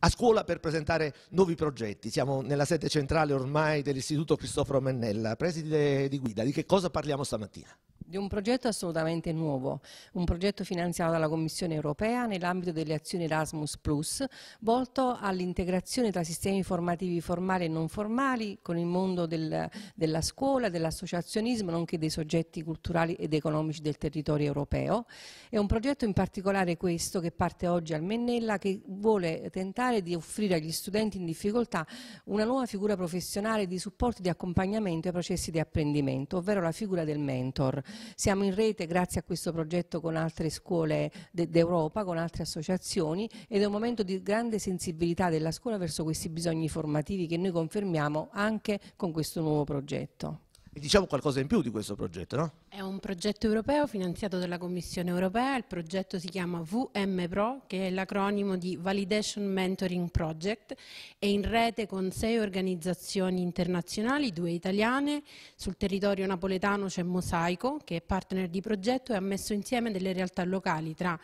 A scuola per presentare nuovi progetti, siamo nella sede centrale ormai dell'Istituto Cristoforo Mennella, preside di guida, di che cosa parliamo stamattina? di un progetto assolutamente nuovo, un progetto finanziato dalla Commissione europea nell'ambito delle azioni Erasmus Plus, volto all'integrazione tra sistemi formativi formali e non formali con il mondo del, della scuola, dell'associazionismo, nonché dei soggetti culturali ed economici del territorio europeo. È un progetto in particolare questo che parte oggi al Mennella che vuole tentare di offrire agli studenti in difficoltà una nuova figura professionale di supporto e di accompagnamento ai processi di apprendimento, ovvero la figura del mentor. Siamo in rete grazie a questo progetto con altre scuole d'Europa, con altre associazioni ed è un momento di grande sensibilità della scuola verso questi bisogni formativi che noi confermiamo anche con questo nuovo progetto. E diciamo qualcosa in più di questo progetto, no? È un progetto europeo finanziato dalla Commissione europea, il progetto si chiama VMPRO che è l'acronimo di Validation Mentoring Project, è in rete con sei organizzazioni internazionali, due italiane, sul territorio napoletano c'è Mosaico che è partner di progetto e ha messo insieme delle realtà locali tra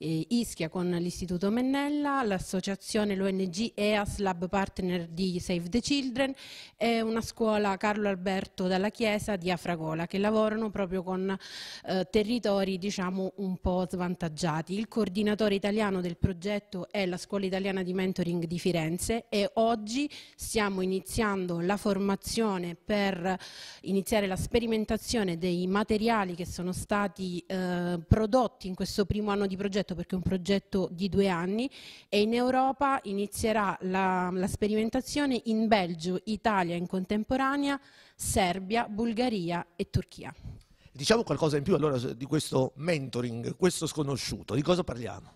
eh, Ischia con l'Istituto Mennella, l'associazione, l'ONG EAS Lab Partner di Save the Children e una scuola Carlo Alberto dalla Chiesa di Afragola che lavorano proprio proprio con eh, territori diciamo, un po' svantaggiati. Il coordinatore italiano del progetto è la Scuola Italiana di Mentoring di Firenze e oggi stiamo iniziando la formazione per eh, iniziare la sperimentazione dei materiali che sono stati eh, prodotti in questo primo anno di progetto perché è un progetto di due anni e in Europa inizierà la, la sperimentazione in Belgio, Italia in contemporanea, Serbia, Bulgaria e Turchia. Diciamo qualcosa in più allora di questo mentoring, questo sconosciuto, di cosa parliamo?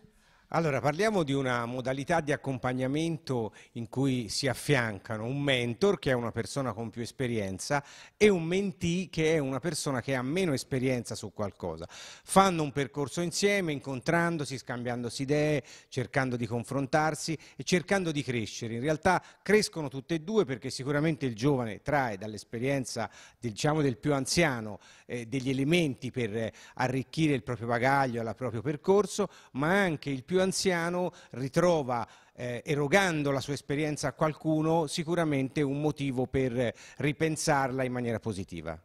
Allora, parliamo di una modalità di accompagnamento in cui si affiancano un mentor, che è una persona con più esperienza, e un mentee, che è una persona che ha meno esperienza su qualcosa. Fanno un percorso insieme, incontrandosi, scambiandosi idee, cercando di confrontarsi e cercando di crescere. In realtà crescono tutte e due perché sicuramente il giovane trae dall'esperienza diciamo, del più anziano eh, degli elementi per arricchire il proprio bagaglio, il proprio percorso, ma anche il più anziano ritrova eh, erogando la sua esperienza a qualcuno sicuramente un motivo per eh, ripensarla in maniera positiva.